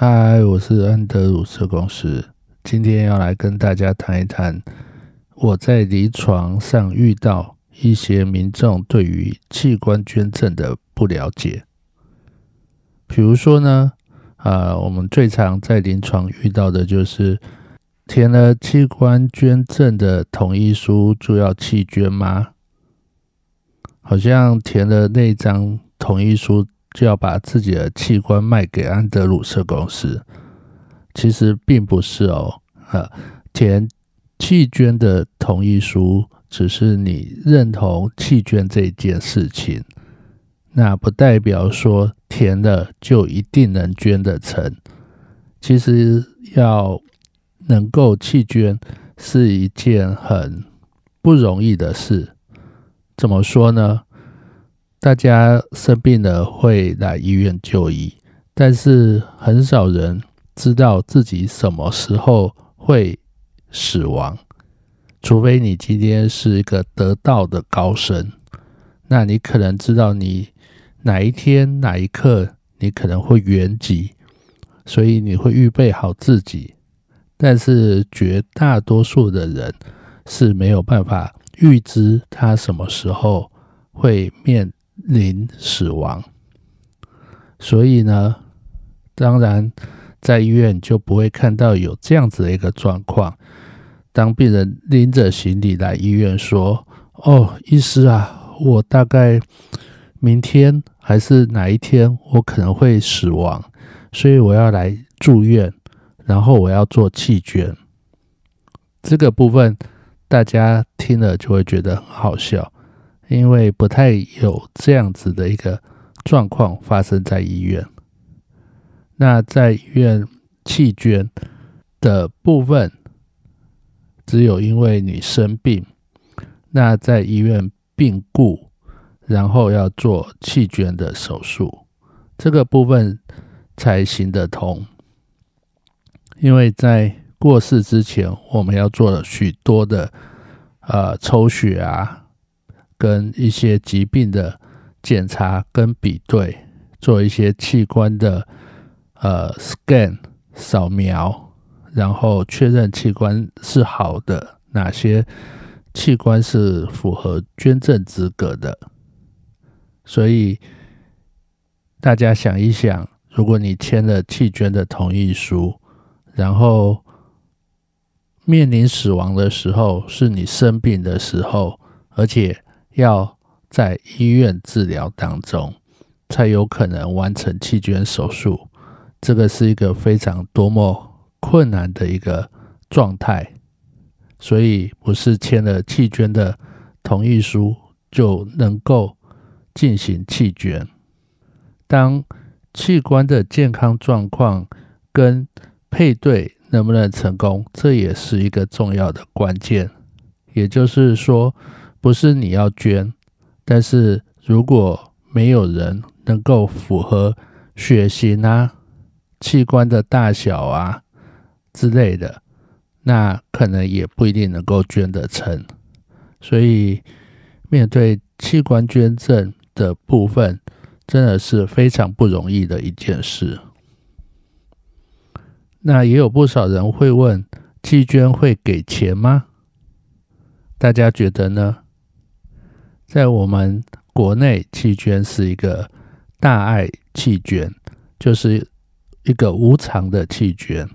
嗨，我是安德鲁社工师，今天要来跟大家谈一谈我在临床上遇到一些民众对于器官捐赠的不了解。比如说呢，啊，我们最常在临床遇到的就是填了器官捐赠的同意书就要弃捐吗？好像填了那张同意书。就要把自己的器官卖给安德鲁斯公司，其实并不是哦。啊，填弃捐的同意书，只是你认同弃捐这件事情，那不代表说填了就一定能捐得成。其实要能够弃捐是一件很不容易的事，怎么说呢？大家生病了会来医院就医，但是很少人知道自己什么时候会死亡，除非你今天是一个得道的高僧，那你可能知道你哪一天哪一刻你可能会圆寂，所以你会预备好自己。但是绝大多数的人是没有办法预知他什么时候会面。临死亡，所以呢，当然在医院就不会看到有这样子的一个状况。当病人拎着行李来医院说：“哦，医师啊，我大概明天还是哪一天，我可能会死亡，所以我要来住院，然后我要做气捐。”这个部分大家听了就会觉得很好笑。因为不太有这样子的一个状况发生在医院。那在医院弃捐的部分，只有因为你生病，那在医院病故，然后要做弃捐的手术，这个部分才行得通。因为在过世之前，我们要做了许多的呃抽血啊。跟一些疾病的检查跟比对，做一些器官的呃 scan 扫描，然后确认器官是好的，哪些器官是符合捐赠资格的。所以大家想一想，如果你签了弃捐的同意书，然后面临死亡的时候，是你生病的时候，而且。要在医院治疗当中，才有可能完成弃捐手术。这个是一个非常多么困难的一个状态，所以不是签了弃捐的同意书就能够进行弃捐。当器官的健康状况跟配对能不能成功，这也是一个重要的关键。也就是说。不是你要捐，但是如果没有人能够符合血型啊、器官的大小啊之类的，那可能也不一定能够捐得成。所以，面对器官捐赠的部分，真的是非常不容易的一件事。那也有不少人会问：，器捐会给钱吗？大家觉得呢？在我们国内，弃捐是一个大爱弃捐，就是一个无偿的弃捐。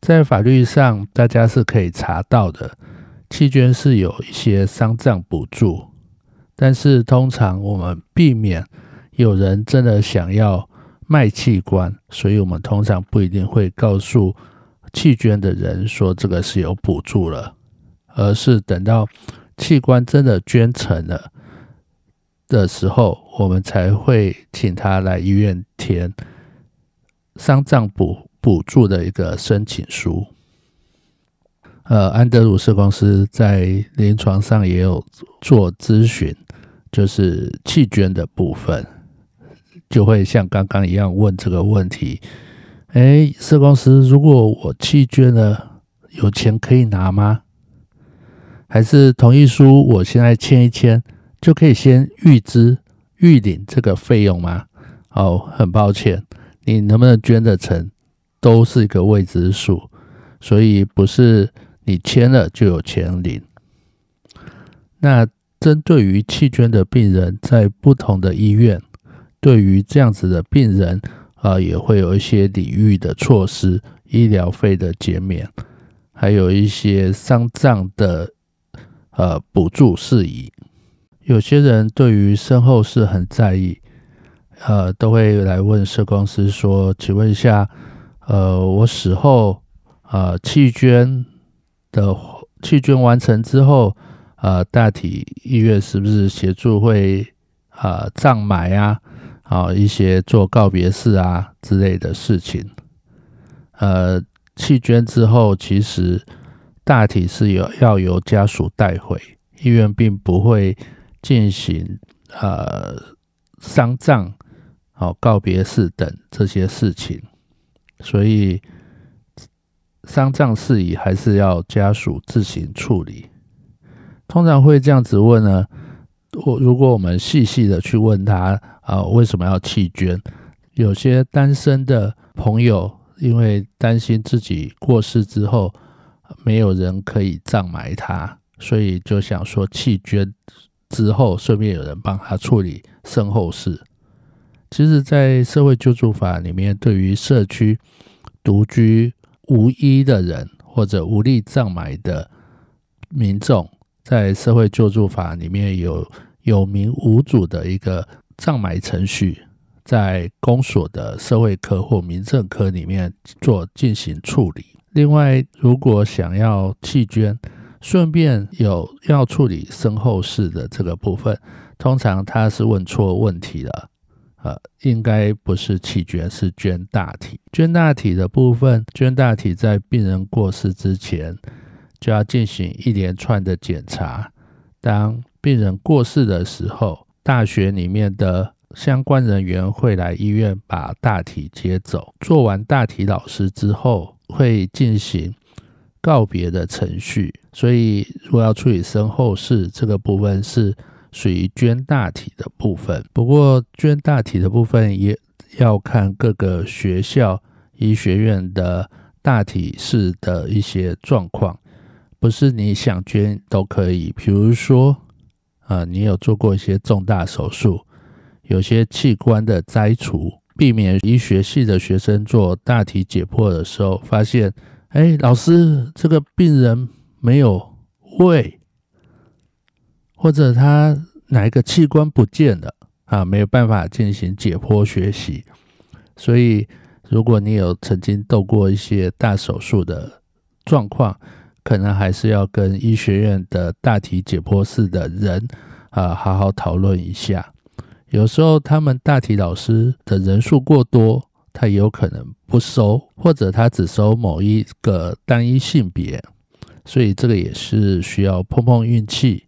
在法律上，大家是可以查到的，弃捐是有一些丧葬补助，但是通常我们避免有人真的想要卖器官，所以我们通常不一定会告诉弃捐的人说这个是有补助了，而是等到。器官真的捐成了的时候，我们才会请他来医院填丧葬补补助的一个申请书。呃，安德鲁斯公司在临床上也有做咨询，就是弃捐的部分，就会像刚刚一样问这个问题：，哎，社公司，如果我弃捐了，有钱可以拿吗？还是同意书，我现在签一签就可以先预支、预领这个费用吗？哦，很抱歉，你能不能捐得成，都是一个未知数，所以不是你签了就有钱领。那针对于弃捐的病人，在不同的医院，对于这样子的病人啊，也会有一些礼遇的措施，医疗费的减免，还有一些丧葬的。呃，补助事宜，有些人对于身后事很在意，呃，都会来问社公司说，请问一下，呃，我死后，呃，弃捐的弃捐完成之后，呃，大体医院是不是协助会呃葬埋啊，啊，一些做告别式啊之类的事情，呃，弃捐之后其实。大体是由要由家属带回医院，并不会进行呃丧葬、好告别式等这些事情，所以丧葬事宜还是要家属自行处理。通常会这样子问呢，我如果我们细细的去问他啊，为什么要弃捐？有些单身的朋友因为担心自己过世之后。没有人可以葬埋他，所以就想说弃捐之后，顺便有人帮他处理身后事。其实，在社会救助法里面，对于社区独居无依的人或者无力葬埋的民众，在社会救助法里面有有名无主的一个葬埋程序，在公所的社会科或民政科里面做进行处理。另外，如果想要弃捐，顺便有要处理身后事的这个部分，通常他是问错问题了。呃，应该不是弃捐，是捐大体。捐大体的部分，捐大体在病人过世之前就要进行一连串的检查。当病人过世的时候，大学里面的相关人员会来医院把大体接走。做完大体，老师之后。会进行告别的程序，所以如果要处理身后事，这个部分是属于捐大体的部分。不过捐大体的部分也要看各个学校医学院的大体是的一些状况，不是你想捐都可以。比如说，呃，你有做过一些重大手术，有些器官的摘除。避免医学系的学生做大体解剖的时候，发现，哎，老师，这个病人没有胃，或者他哪一个器官不见了啊，没有办法进行解剖学习。所以，如果你有曾经斗过一些大手术的状况，可能还是要跟医学院的大体解剖室的人啊，好好讨论一下。有时候他们大体老师的人数过多，他也有可能不收，或者他只收某一个单一性别，所以这个也是需要碰碰运气。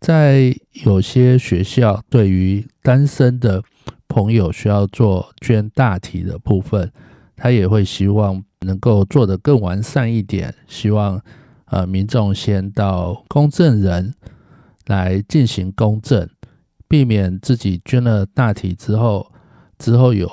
在有些学校，对于单身的朋友需要做捐大体的部分，他也会希望能够做得更完善一点，希望呃民众先到公证人来进行公证。避免自己捐了大体之后，之后有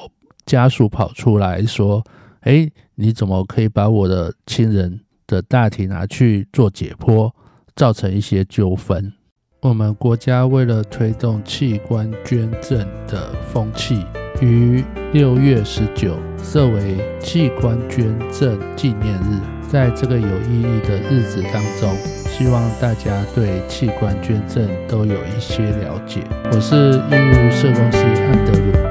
家属跑出来说：“哎，你怎么可以把我的亲人的大体拿去做解剖，造成一些纠纷？”我们国家为了推动器官捐赠的风气，于六月十九设为器官捐赠纪念日。在这个有意义的日子当中。希望大家对器官捐赠都有一些了解。我是英务社工师安德鲁。